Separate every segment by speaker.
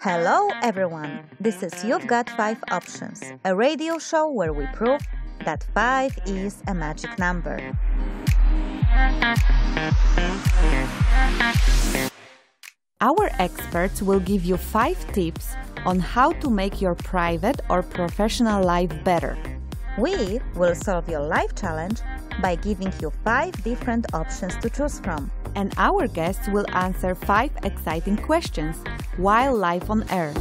Speaker 1: Hello, everyone! This is You've Got Five Options, a radio show where we prove that five is a magic number.
Speaker 2: Our experts will give you five tips on how to make your private or professional life better. We
Speaker 1: will solve your life challenge by giving you five different options to choose from
Speaker 2: and our guests will answer five exciting questions while live on air.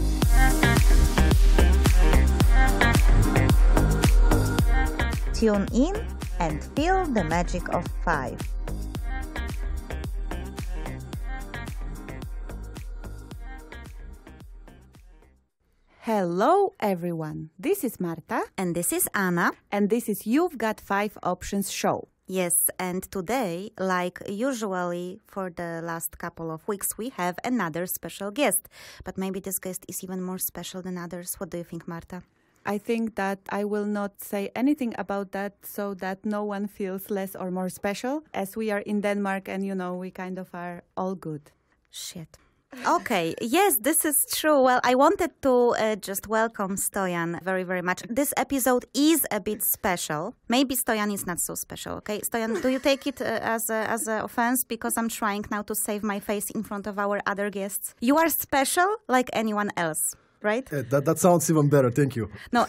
Speaker 1: Tune in and feel the magic of five.
Speaker 2: Hello, everyone. This is Marta. And this is Anna. And this
Speaker 1: is You've Got Five Options show. Yes, and today, like usually for the last couple of weeks, we have another special guest. But maybe this guest is even
Speaker 2: more special than others. What do you think, Marta? I think that I will not say anything about that so that no one feels less or more special, as we are in Denmark and you know, we kind of are all good. Shit.
Speaker 1: Okay, yes, this is true. Well, I wanted to uh, just welcome Stoyan very, very much. This episode is a bit special. Maybe Stoyan is not so special. Okay, Stoyan, do you take it uh, as a, as an offense because I'm trying now to save my face in front of our other guests? You are special like anyone else right?
Speaker 3: Uh, that, that sounds even better. Thank you.
Speaker 1: No.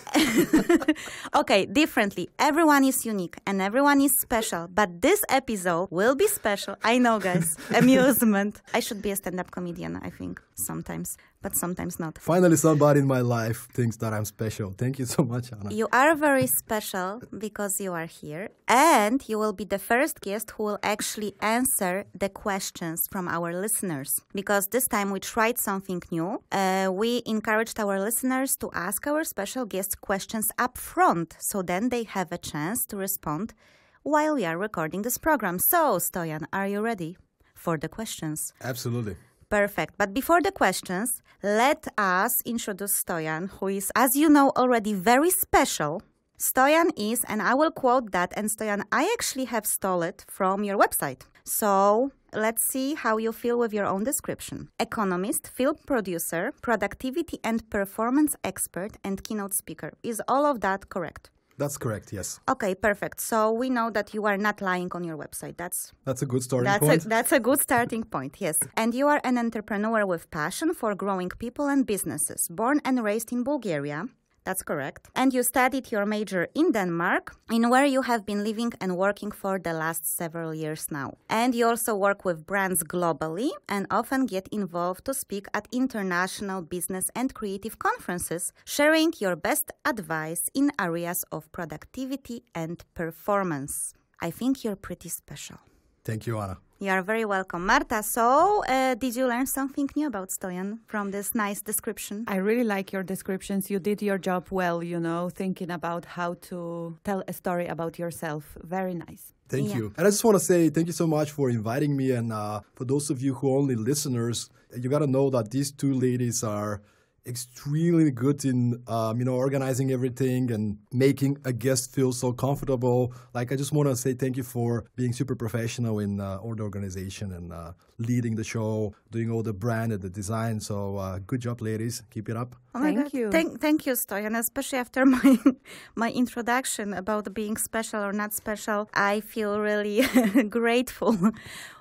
Speaker 1: okay, differently. Everyone is unique and everyone is special, but this episode will be special. I know, guys. Amusement. I should be a stand up comedian, I think, sometimes but sometimes not. Finally,
Speaker 3: somebody in my life thinks that I'm special. Thank you so much, Anna.
Speaker 1: You are very special because you are here, and you will be the first guest who will actually answer the questions from our listeners. Because this time we tried something new. Uh, we encouraged our listeners to ask our special guest questions up front, so then they have a chance to respond while we are recording this program. So, Stoyan, are you ready for the questions? Absolutely. Perfect. But before the questions, let us introduce Stoyan, who is, as you know, already very special. Stoyan is, and I will quote that, and Stoyan, I actually have stole it from your website. So let's see how you feel with your own description. Economist, film producer, productivity and performance expert, and keynote speaker. Is all of that correct?
Speaker 3: That's correct, yes.
Speaker 1: Okay, perfect. So we know that you are not lying on your website. That's
Speaker 3: That's a good starting that's point. A,
Speaker 1: that's a good starting point, yes. And you are an entrepreneur with passion for growing people and businesses, born and raised in Bulgaria. That's correct. And you studied your major in Denmark, in where you have been living and working for the last several years now. And you also work with brands globally and often get involved to speak at international business and creative conferences, sharing your best advice in areas of productivity and performance. I think you're pretty special. Thank you, Anna. You are very welcome,
Speaker 2: Marta. So, uh, did you learn something new about Stoyan from this nice description? I really like your descriptions. You did your job well, you know, thinking about how to tell a story about yourself. Very nice.
Speaker 3: Thank yeah. you. And I just want to say thank you so much for inviting me. And uh, for those of you who are only listeners, you got to know that these two ladies are extremely good in um, you know organizing everything and making a guest feel so comfortable. Like I just want to say thank you for being super professional in uh, all the organization and uh, leading the show, doing all the brand and the design. So uh, good job, ladies. Keep it up. Oh thank God. you. Thank,
Speaker 1: thank you, Stoyan. Especially after my my introduction about being special or not special, I feel really grateful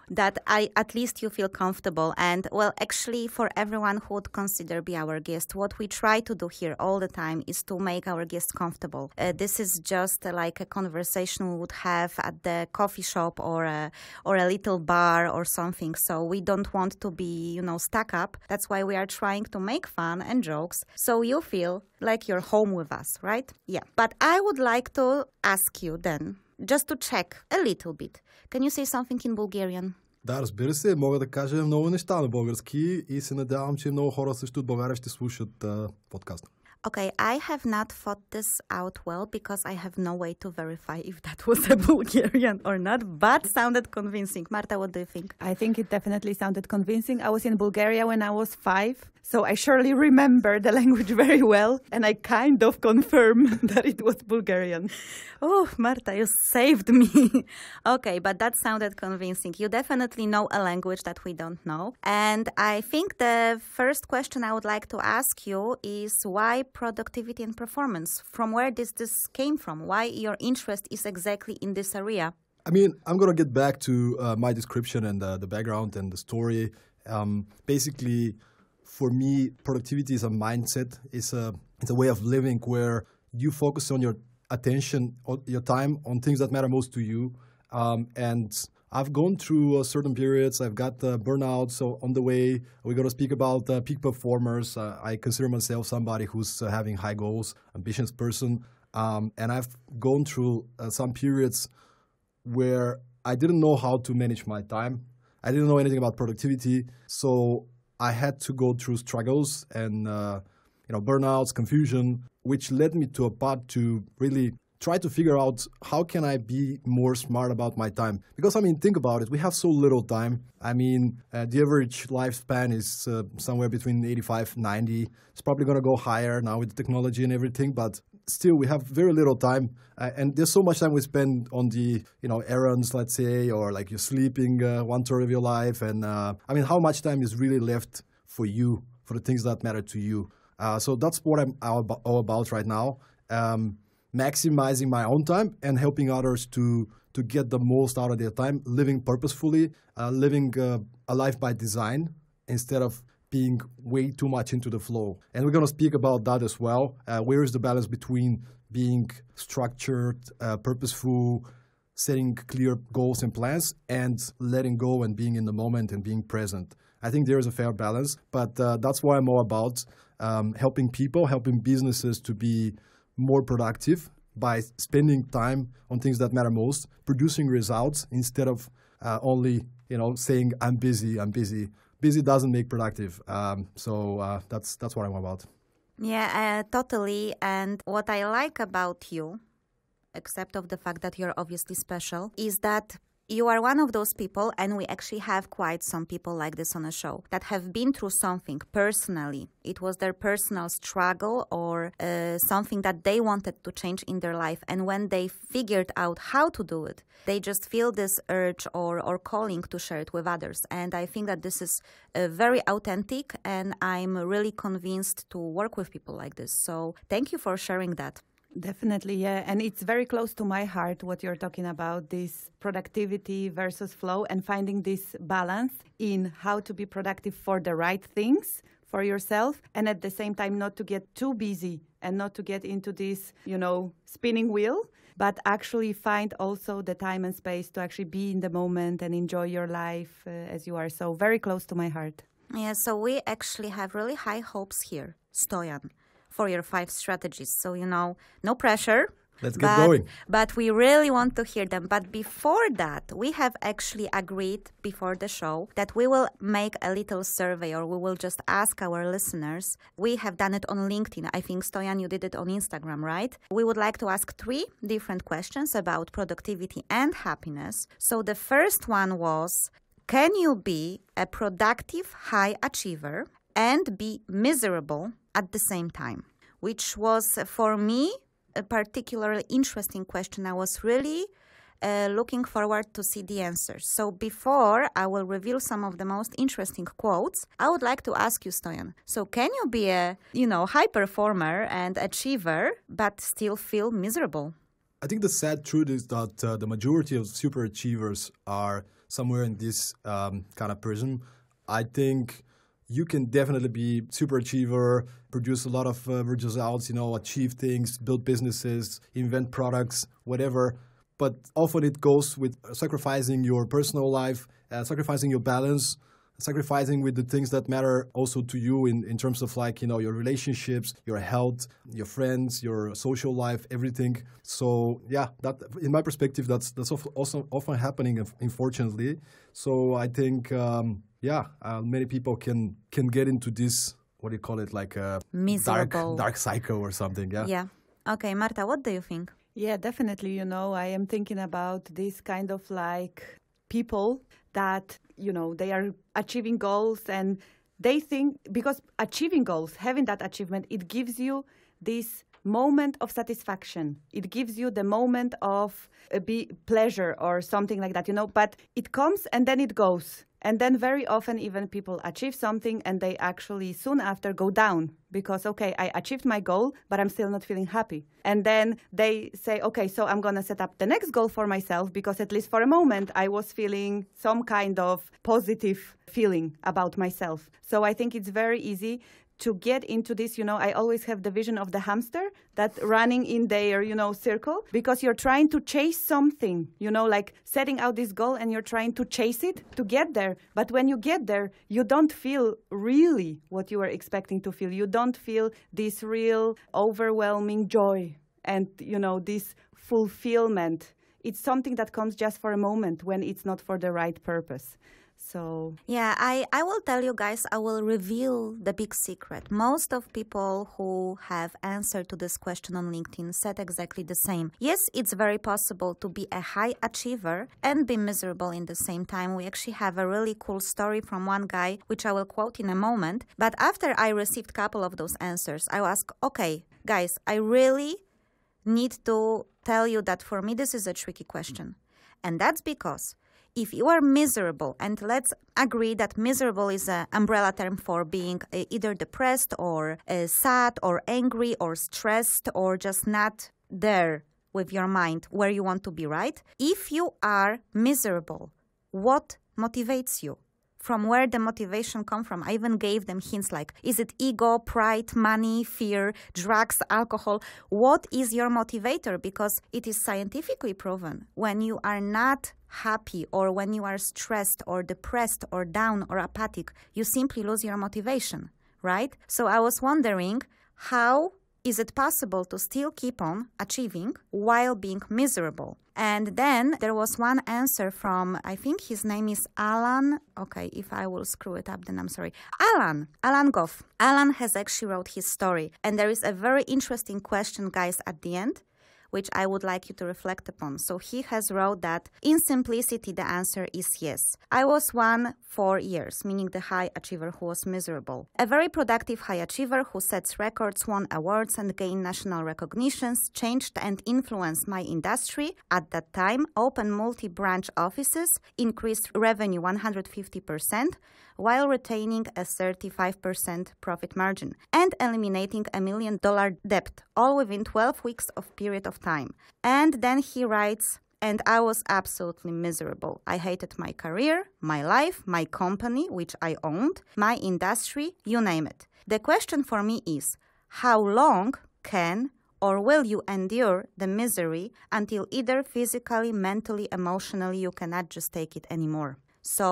Speaker 1: that I at least you feel comfortable. And well, actually, for everyone who would consider be our guest, what we try to do here all the time is to make our guests comfortable. Uh, this is just uh, like a conversation we would have at the coffee shop or a, uh, or a little bar or something. So we don't want to be, you know, stuck up. That's why we are trying to make fun and jokes so you feel like you're home with us, right? Yeah. But I would like to ask you then just to check a little bit. Can you say something in Bulgarian?
Speaker 3: Да, разбира се, мога да кажа много неща на български и се надявам, че много хора също от България ще слушат а, подкаста.
Speaker 1: Okay, I have not thought this out well because I have no way to
Speaker 2: verify if that was a Bulgarian or not, but sounded convincing. Marta, what do you think? I think it definitely sounded convincing. I was in Bulgaria when I was five, so I surely remember the language very well, and I kind of confirm that it was Bulgarian. Oh, Marta, you saved me.
Speaker 1: okay, but that sounded convincing. You
Speaker 2: definitely know a
Speaker 1: language that we don't know. And I think the first question I would like to ask you is why productivity and performance. From where this this came from? Why your interest is exactly in this area?
Speaker 3: I mean, I'm gonna get back to uh, my description and uh, the background and the story. Um, basically, for me, productivity is a mindset. It's a it's a way of living where you focus on your attention, your time on things that matter most to you, um, and I've gone through uh, certain periods. I've got the burnout. So on the way, we're going to speak about uh, peak performers. Uh, I consider myself somebody who's having high goals, ambitious person. Um, and I've gone through some periods where I didn't know how to manage my time. I didn't know anything about productivity. So I had to go through struggles and uh, you know burnouts, confusion, which led me to a path to really try to figure out how can I be more smart about my time. Because I mean, think about it. We have so little time. I mean, uh, the average lifespan is uh, somewhere between 85, 90. It's probably going to go higher now with technology and everything, but still we have very little time uh, and there's so much time we spend on the you know errands let's say or like you're sleeping uh, one third of your life and uh, i mean how much time is really left for you for the things that matter to you uh, so that's what i'm all about right now um, maximizing my own time and helping others to to get the most out of their time, living purposefully, uh, living uh, a life by design instead of being way too much into the flow. And we're going to speak about that as well. Uh, where is the balance between being structured, uh, purposeful, setting clear goals and plans, and letting go and being in the moment and being present? I think there is a fair balance, but uh, that's why I'm all about um, helping people, helping businesses to be more productive by spending time on things that matter most, producing results instead of uh, only you know saying I'm busy, I'm busy. Busy doesn't make productive. Um, so uh, that's that's what I'm about.
Speaker 1: Yeah, uh, totally. And what I like about you except of the fact that you're obviously special, is that you are one of those people, and we actually have quite some people like this on the show that have been through something personally. It was their personal struggle or uh, something that they wanted to change in their life. And when they figured out how to do it, they just feel this urge or, or calling to share it with others. And I think that this is uh, very authentic, and I'm really convinced to work
Speaker 2: with people like this. So thank you for sharing that. Definitely, yeah. And it's very close to my heart what you're talking about this productivity versus flow and finding this balance in how to be productive for the right things for yourself and at the same time not to get too busy and not to get into this, you know, spinning wheel, but actually find also the time and space to actually be in the moment and enjoy your life uh, as you are. So, very close to my heart.
Speaker 1: Yeah, so we actually have really high hopes here, Stoyan for your five strategies. So, you know, no pressure. Let's get but, going. But we really want to hear them. But before that, we have actually agreed before the show that we will make a little survey or we will just ask our listeners. We have done it on LinkedIn. I think, Stoyan, you did it on Instagram, right? We would like to ask three different questions about productivity and happiness. So the first one was Can you be a productive high achiever and be miserable at the same time, which was uh, for me a particularly interesting question. I was really uh, looking forward to see the answers. So before I will reveal some of the most interesting quotes, I would like to ask you, Stoyan. So can you be a you know high performer and achiever but still feel miserable?
Speaker 3: I think the sad truth is that uh, the majority of super achievers are somewhere in this um, kind of prison. I think you can definitely be super achiever, produce a lot of uh, results, you know, achieve things, build businesses, invent products, whatever. But often it goes with sacrificing your personal life, uh, sacrificing your balance, sacrificing with the things that matter also to you in, in terms of like, you know, your relationships, your health, your friends, your social life, everything. So yeah, that in my perspective, that's, that's also often happening, unfortunately. So I think... Um, yeah, uh, many people can can get into this what do you call it like uh, a Miserable. dark dark cycle or something. Yeah. Yeah.
Speaker 2: Okay, Marta, what do you think? Yeah, definitely. You know, I am thinking about this kind of like people that you know they are achieving goals and they think because achieving goals, having that achievement, it gives you this moment of satisfaction. It gives you the moment of a uh, be pleasure or something like that, you know. But it comes and then it goes. And then very often, even people achieve something and they actually soon after go down because, okay, I achieved my goal, but I'm still not feeling happy. And then they say, okay, so I'm going to set up the next goal for myself because, at least for a moment, I was feeling some kind of positive feeling about myself. So I think it's very easy to get into this, you know, I always have the vision of the hamster that running in their, you know, circle because you're trying to chase something, you know, like setting out this goal and you're trying to chase it to get there. But when you get there, you don't feel really what you were expecting to feel. You don't feel this real overwhelming joy and, you know, this fulfillment. It's something that comes just for a moment when it's not for the right purpose. So
Speaker 1: yeah, I I will tell you guys. I will reveal the big secret. Most of people who have answered to this question on LinkedIn said exactly the same. Yes, it's very possible to be a high achiever and be miserable in the same time. We actually have a really cool story from one guy, which I will quote in a moment. But after I received couple of those answers, I ask, okay, guys, I really need to tell you that for me this is a tricky question, and that's because if you are miserable, and let's agree that miserable is an umbrella term for being uh, either depressed or uh, sad or angry or stressed or just not there with your mind where you want to be, right? If you are miserable, what motivates you? from where the motivation come from. I even gave them hints like, is it ego, pride, money, fear, drugs, alcohol? What is your motivator? Because it is scientifically proven when you are not happy or when you are stressed or depressed or down or apathic, you simply lose your motivation, right? So I was wondering how is it possible to still keep on achieving while being miserable? And then there was one answer from, I think his name is Alan. Okay, if I will screw it up, then I'm sorry. Alan, Alan Goff. Alan has actually wrote his story. And there is a very interesting question, guys, at the end which I would like you to reflect upon. So he has wrote that in simplicity, the answer is yes. I was one for years, meaning the high achiever who was miserable. A very productive high achiever who sets records, won awards, and gained national recognitions, changed and influenced my industry at that time, opened multi branch offices, increased revenue 150%, while retaining a 35% profit margin and eliminating a million dollar debt, all within 12 weeks of period of time. And then he writes, and I was absolutely miserable. I hated my career, my life, my company, which I owned, my industry, you name it. The question for me is how long can or will you endure the misery until either physically, mentally, emotionally, you cannot just take it anymore? So,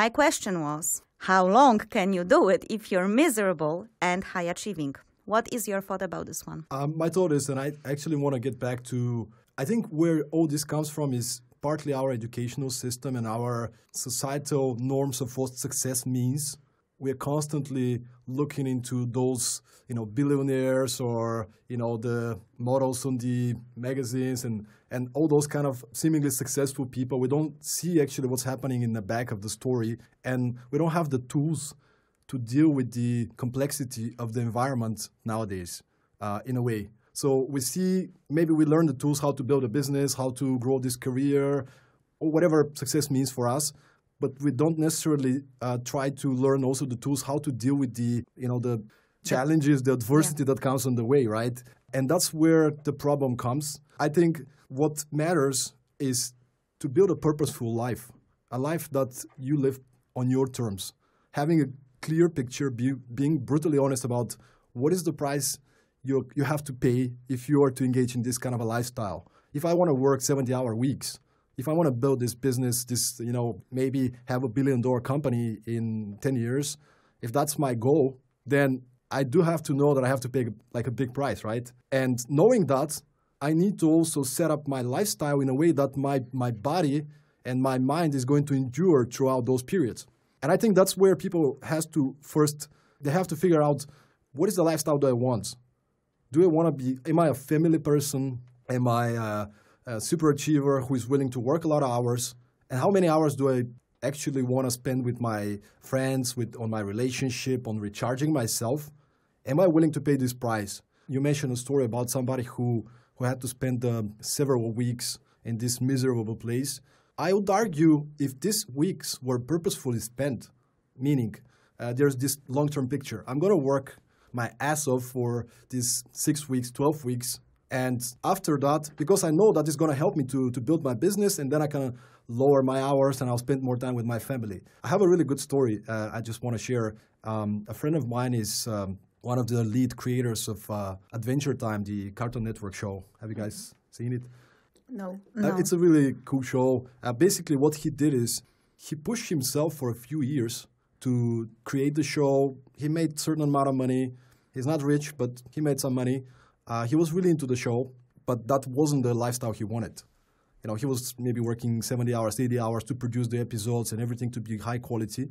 Speaker 1: my question was how long can you do it if you're miserable and high achieving? What is your thought about this one?
Speaker 3: Um, my thought is, and I actually want to get back to, I think where all this comes from is partly our educational system and our societal norms of what success means. We're constantly looking into those, you know, billionaires or you know the models on the magazines and and all those kind of seemingly successful people. We don't see actually what's happening in the back of the story, and we don't have the tools to deal with the complexity of the environment nowadays uh, in a way. So we see maybe we learn the tools how to build a business, how to grow this career, or whatever success means for us. But we don't necessarily uh, try to learn also the tools how to deal with the you know the challenges, the adversity yeah. that comes on the way, right? And that's where the problem comes. I think what matters is to build a purposeful life, a life that you live on your terms, having a clear picture, be, being brutally honest about what is the price you, you have to pay if you are to engage in this kind of a lifestyle. If I want to work 70 hour weeks, if I want to build this business, this, you know, maybe have a billion dollar company in 10 years, if that's my goal, then I do have to know that I have to pay like a big price, right? And knowing that, I need to also set up my lifestyle in a way that my, my body and my mind is going to endure throughout those periods. And I think that's where people has to first they have to figure out what is the lifestyle that I want. Do I want to be? Am I a family person? Am I a, a super achiever who is willing to work a lot of hours? And how many hours do I actually want to spend with my friends, with on my relationship, on recharging myself? Am I willing to pay this price? You mentioned a story about somebody who who had to spend um, several weeks in this miserable place I would argue if these weeks were purposefully spent, meaning uh, there's this long-term picture. I'm going to work my ass off for these six weeks, 12 weeks. And after that, because I know that it's going to help me to, to build my business and then I can lower my hours and I'll spend more time with my family. I have a really good story uh, I just want to share. Um, a friend of mine is um, one of the lead creators of uh, Adventure Time, the Cartoon Network show. Have you guys seen it? No, no. Uh, it's a really cool show. Uh, basically, what he did is he pushed himself for a few years to create the show. He made certain amount of money. He's not rich, but he made some money. Uh, he was really into the show, but that wasn't the lifestyle he wanted. You know, he was maybe working 70 hours, 80 hours to produce the episodes and everything to be high quality.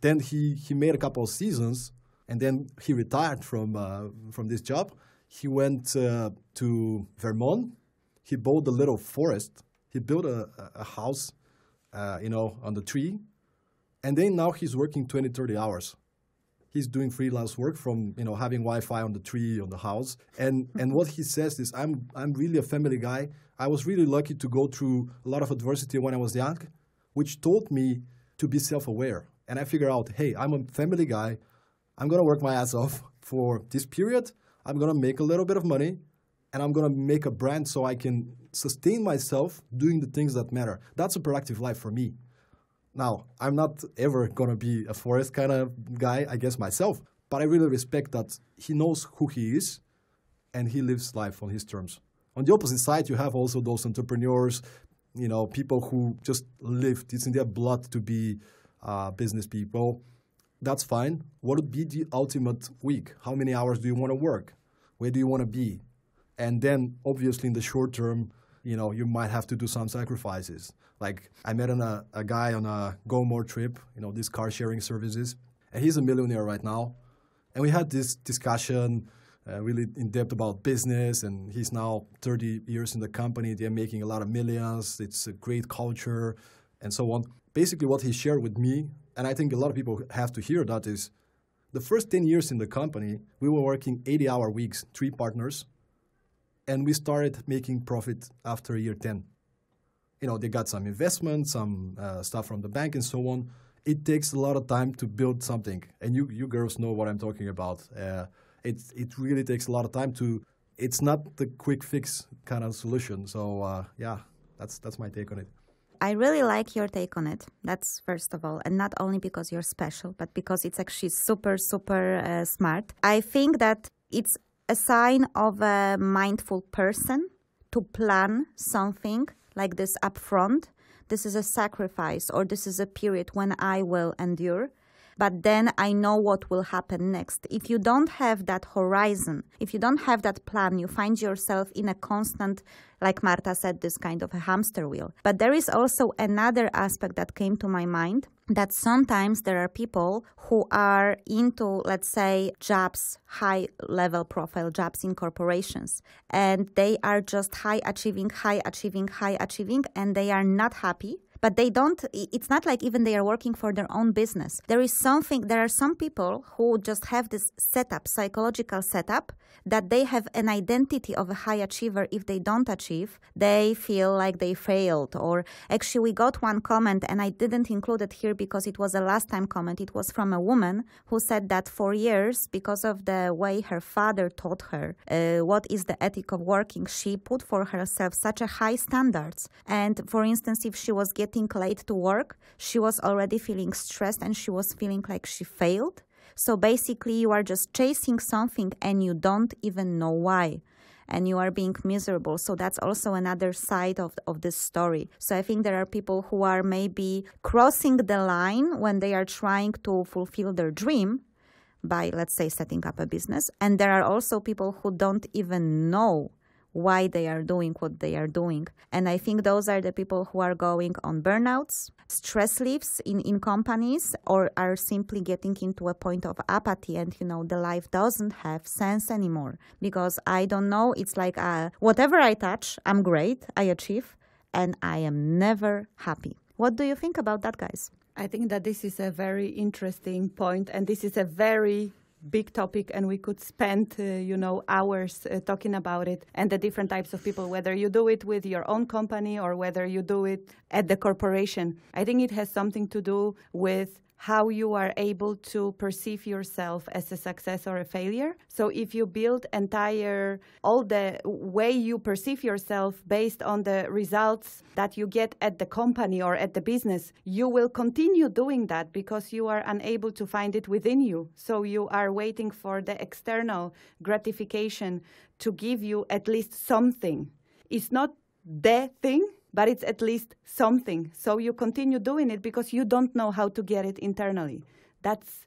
Speaker 3: Then he, he made a couple of seasons, and then he retired from, uh, from this job. He went uh, to Vermont he built a little forest. He built a, a house, uh, you know, on the tree. And then now he's working 20, 30 hours. He's doing freelance work from, you know, having Wi-Fi on the tree, on the house. And, hmm. and what he says is, I'm, I'm really a family guy. I was really lucky to go through a lot of adversity when I was young, which taught me to be self-aware. And I figure out, hey, I'm a family guy. I'm going to work my ass off for this period. I'm going to make a little bit of money and I'm going to make a brand so I can sustain myself doing the things that matter. That's a productive life for me. Now, I'm not ever going to be a forest kind of guy, I guess myself, but I really respect that he knows who he is and he lives life on his terms. On the opposite side, you have also those entrepreneurs, you know, people who just lived, it's in their blood to be uh, business people. That's fine. What would be the ultimate week? How many hours do you want to work? Where do you want to be? And then obviously in the short term, you know, you might have to do some sacrifices. Like I met on a, a guy on a Go More trip, you know, these car sharing services, and he's a millionaire right now. And we had this discussion uh, really in depth about business, and he's now 30 years in the company. They're making a lot of millions. It's a great culture, and so on. Basically, what he shared with me, and I think a lot of people have to hear that is, the first 10 years in the company, we were working 80 hour weeks, three partners, and we started making profit after year 10. You know, they got some investment, some uh, stuff from the bank and so on. It takes a lot of time to build something. And you, you girls know what I'm talking about. Uh, it, it really takes a lot of time to, it's not the quick fix kind of solution. So uh, yeah, that's, that's my take on it.
Speaker 1: I really like your take on it. That's first of all, and not only because you're special, but because it's actually super, super uh, smart. I think that it's a sign of a mindful person to plan something like this up front. This is a sacrifice or this is a period when I will endure. But then I know what will happen next. If you don't have that horizon, if you don't have that plan, you find yourself in a constant, like Marta said, this kind of a hamster wheel. But there is also another aspect that came to my mind that sometimes there are people who are into, let's say, jobs, high level profile jobs in corporations, and they are just high achieving, high achieving, high achieving, and they are not happy but they don't it's not like even they are working for their own business there is something there are some people who just have this setup psychological setup that they have an identity of a high achiever if they don't achieve they feel like they failed or actually we got one comment and i didn't include it here because it was a last time comment it was from a woman who said that for years because of the way her father taught her uh, what is the ethic of working she put for herself such a high standards and for instance if she was getting getting late to work, she was already feeling stressed and she was feeling like she failed. So basically, you are just chasing something and you don't even know why. And you are being miserable. So that's also another side of, of this story. So I think there are people who are maybe crossing the line when they are trying to fulfill their dream by, let's say, setting up a business. And there are also people who don't even know why they are doing what they are doing. And I think those are the people who are going on burnouts, stress leaves in, in companies, or are simply getting into a point of apathy and, you know, the life doesn't have sense anymore because I don't know. It's like uh, whatever I touch, I'm great, I achieve, and I am never happy.
Speaker 2: What do you think about that, guys? I think that this is a very interesting point, and this is a very big topic and we could spend, uh, you know, hours uh, talking about it and the different types of people, whether you do it with your own company or whether you do it at the corporation. I think it has something to do with how you are able to perceive yourself as a success or a failure. So if you build entire all the way you perceive yourself based on the results that you get at the company or at the business, you will continue doing that because you are unable to find it within you. So you are waiting for the external gratification to give you at least something. It's not the thing but it's at least something. So you continue doing it because you don't know how to get it internally. That's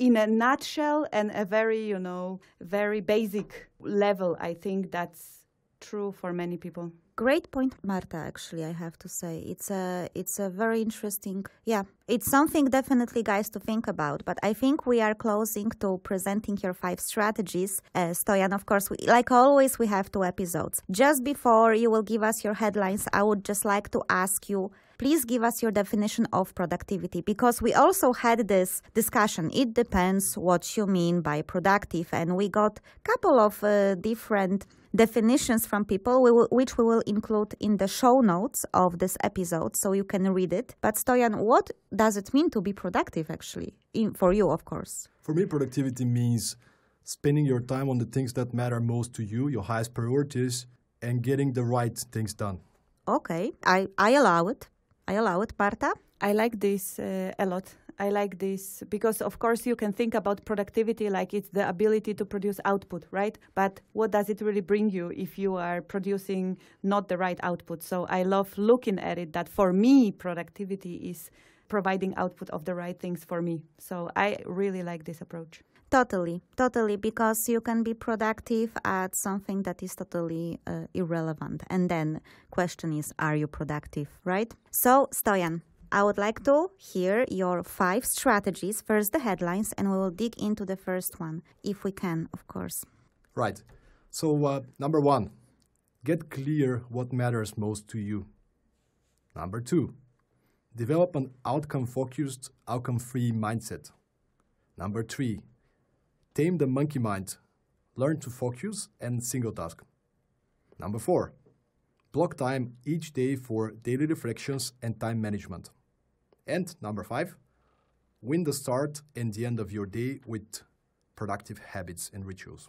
Speaker 2: in a nutshell and a very, you know, very basic level. I think that's true for many people. Great point, Marta.
Speaker 1: Actually, I have to say it's a it's a very interesting. Yeah, it's something definitely, guys, to think about. But I think we are closing to presenting your five strategies, uh, Stoyan. Of course, we, like always, we have two episodes. Just before you will give us your headlines, I would just like to ask you please give us your definition of productivity because we also had this discussion it depends what you mean by productive and we got a couple of uh, different definitions from people, which we will include in the show notes of this episode so you can read it. But Stoyan, what does it mean to be productive actually? In, for you, of course.
Speaker 3: For me, productivity means spending your time on the things that matter most to you, your highest priorities, and getting the right things done.
Speaker 2: Okay, I, I allow it. I allow it, Parta. I like this uh, a lot. I like this because, of course, you can think about productivity like it's the ability to produce output, right? But what does it really bring you if you are producing not the right output? So I love looking at it that for me, productivity is providing output of the right things for me. So I really like this approach.
Speaker 1: Totally, totally, because you can be productive at something that is totally uh, irrelevant. And then question is, are you productive, right? So, Stoyan, I would like to hear your five strategies, first the headlines, and we will dig into the first one, if we can, of
Speaker 3: course. Right. So, uh, number one, get clear what matters most to you. Number two, develop an outcome focused, outcome free mindset. Number three, tame the monkey mind, learn to focus and single task. Number four, block time each day for daily reflections and time management. And number five, win the start and the end of your day with productive habits and rituals.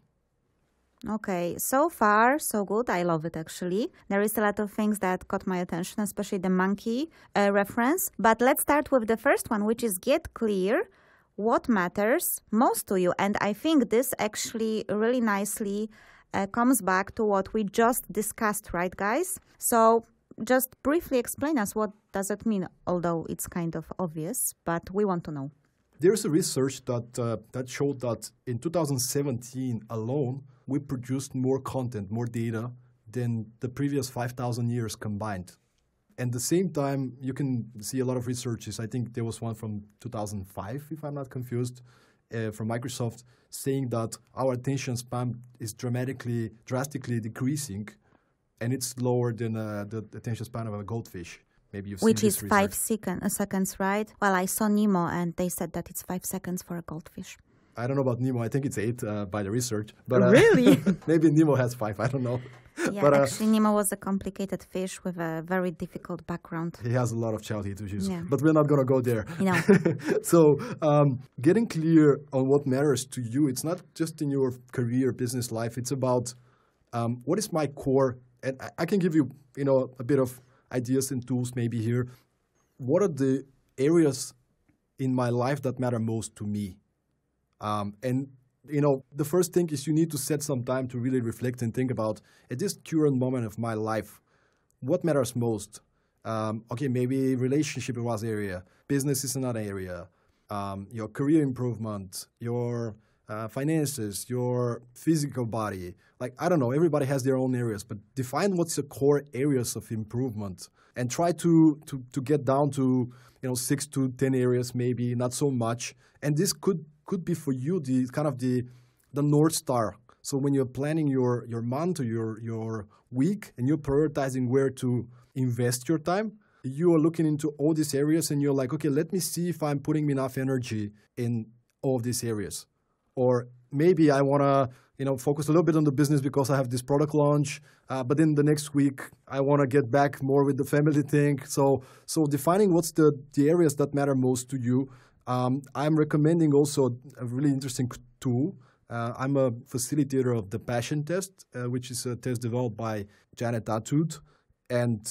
Speaker 1: Okay, so far so good. I love it actually. There is a lot of things that caught my attention, especially the monkey uh, reference. But let's start with the first one, which is get clear what matters most to you. And I think this actually really nicely uh, comes back to what we just discussed, right, guys? So just briefly explain us what does it mean, although it's kind of obvious, but we want to know.
Speaker 3: There is a research that, uh, that showed that in 2017 alone, we produced more content, more data than the previous 5,000 years combined. And the same time, you can see a lot of researches. I think there was one from 2005, if I'm not confused, uh, from Microsoft, saying that our attention span is dramatically, drastically decreasing and it's lower than uh, the attention span of a goldfish. Maybe you've Which is five
Speaker 1: second, uh, seconds, right? Well, I saw Nemo, and they said that it's five seconds for a goldfish.
Speaker 3: I don't know about Nemo. I think it's eight uh, by the research. But uh, really, maybe Nemo has five. I don't know. Yeah, but, uh, actually,
Speaker 1: Nemo was a complicated fish with a very difficult background.
Speaker 3: He has a lot of childhood issues, yeah. but we're not going to go there. No. so, um, getting clear on what matters to you, it's not just in your career, business life. It's about um, what is my core and I can give you, you know, a bit of ideas and tools maybe here. What are the areas in my life that matter most to me? Um, and you know, the first thing is you need to set some time to really reflect and think about at this current moment of my life, what matters most. Um, okay, maybe relationship was area, business is another area, um, your career improvement, your uh, finances, your physical body. Like, I don't know, everybody has their own areas, but define what's the core areas of improvement and try to, to, to get down to, you know, six to 10 areas, maybe not so much. And this could, could be for you the kind of the, the North Star. So when you're planning your, your month or your, your week and you're prioritizing where to invest your time, you are looking into all these areas and you're like, okay, let me see if I'm putting enough energy in all of these areas or maybe I want to you know focus a little bit on the business because I have this product launch, uh, but in the next week I want to get back more with the family thing. So so defining what's the the areas that matter most to you. Um, I'm recommending also a really interesting tool. Uh, I'm a facilitator of the Passion Test, uh, which is a test developed by Janet Atwood, and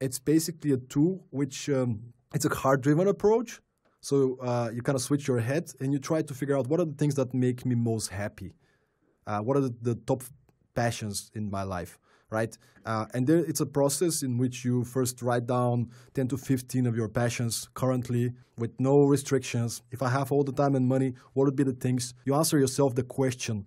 Speaker 3: it's basically a tool which um, it's a heart driven approach. So uh, you kind of switch your head and you try to figure out what are the things that make me most happy. Uh, what are the, the, top passions in my life, right? Uh, and there, it's a process in which you first write down 10 to 15 of your passions currently with no restrictions. If I have all the time and money, what would be the things? You answer yourself the question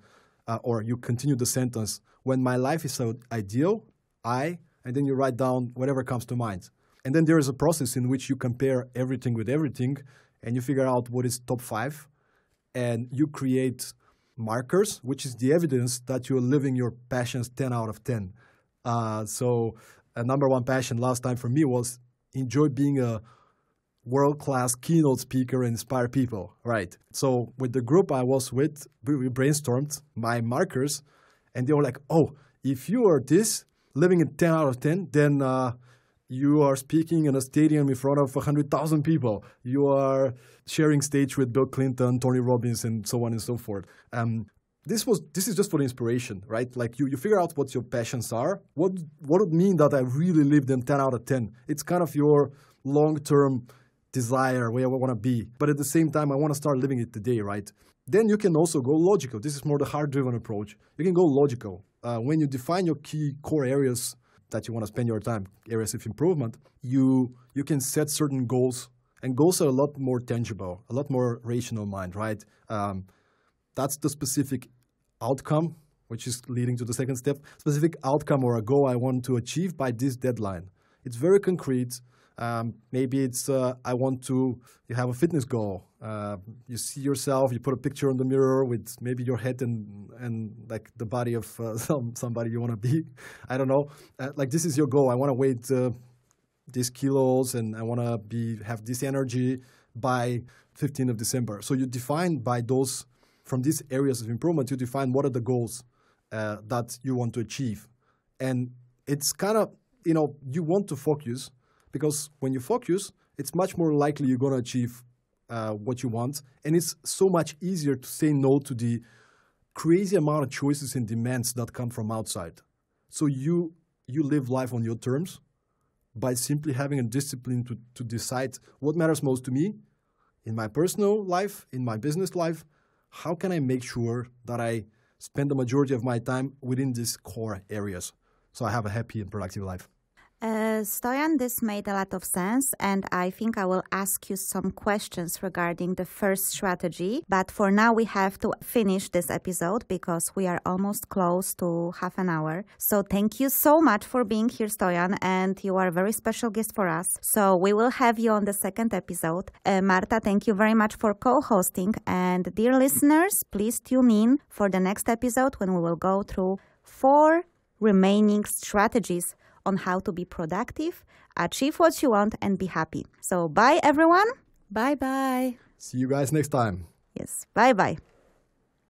Speaker 3: uh, or you continue the sentence, when my life is so ideal, I, and then you write down whatever comes to mind. And then there is a process in which you compare everything with everything and you figure out what is top five and you create markers, which is the evidence that you're living your passions 10 out of 10. Uh, so a number one passion last time for me was enjoy being a world-class keynote speaker and inspire people, right? So with the group I was with, we brainstormed my markers and they were like, oh, if you are this, living in 10 out of 10, then uh, you are speaking in a stadium in front of 100,000 people. You are sharing stage with Bill Clinton, Tony Robbins, and so on and so forth. Um, this was this is just for inspiration, right? Like you, you figure out what your passions are. What what would mean that I really live them 10 out of 10? It's kind of your long-term desire where I want to be. But at the same time, I want to start living it today, right? Then you can also go logical. This is more the hard-driven approach. You can go logical. Uh, when you define your key core areas that you want to spend your time, areas of improvement, you you can set certain goals, and goals are a lot more tangible, a lot more rational mind, right? Um, that's the specific outcome, which is leading to the second step. Specific outcome or a goal I want to achieve by this deadline. It's very concrete. Um, maybe it's uh, I want to. You have a fitness goal. Uh, you see yourself. You put a picture in the mirror with maybe your head and and like the body of uh, some somebody you want to be. I don't know. Uh, like this is your goal. I want to weight uh, these kilos and I want to be have this energy by 15th of December. So you define by those from these areas of improvement. You define what are the goals uh, that you want to achieve, and it's kind of you know you want to focus because when you focus, it's much more likely you're going to achieve uh, what you want. And it's so much easier to say no to the crazy amount of choices and demands that come from outside. So you, you live life on your terms by simply having a discipline to, to decide what matters most to me in my personal life, in my business life. How can I make sure that I spend the majority of my time within these core areas so I have a happy and productive life?
Speaker 1: Uh, Stoyan, this made a lot of sense, and I think I will ask you some questions regarding the first strategy. But for now, we have to finish this episode because we are almost close to half an hour. So thank you so much for being here, Stoyan, and you are a very special guest for us. So we will have you on the second episode. Uh, Marta, thank you very much for co hosting. And dear listeners, please tune in for the next episode when we will go through four remaining strategies on how to be productive, achieve what you want, and be happy. So, bye everyone. Bye bye.
Speaker 3: See you guys next time.
Speaker 1: Yes, bye bye.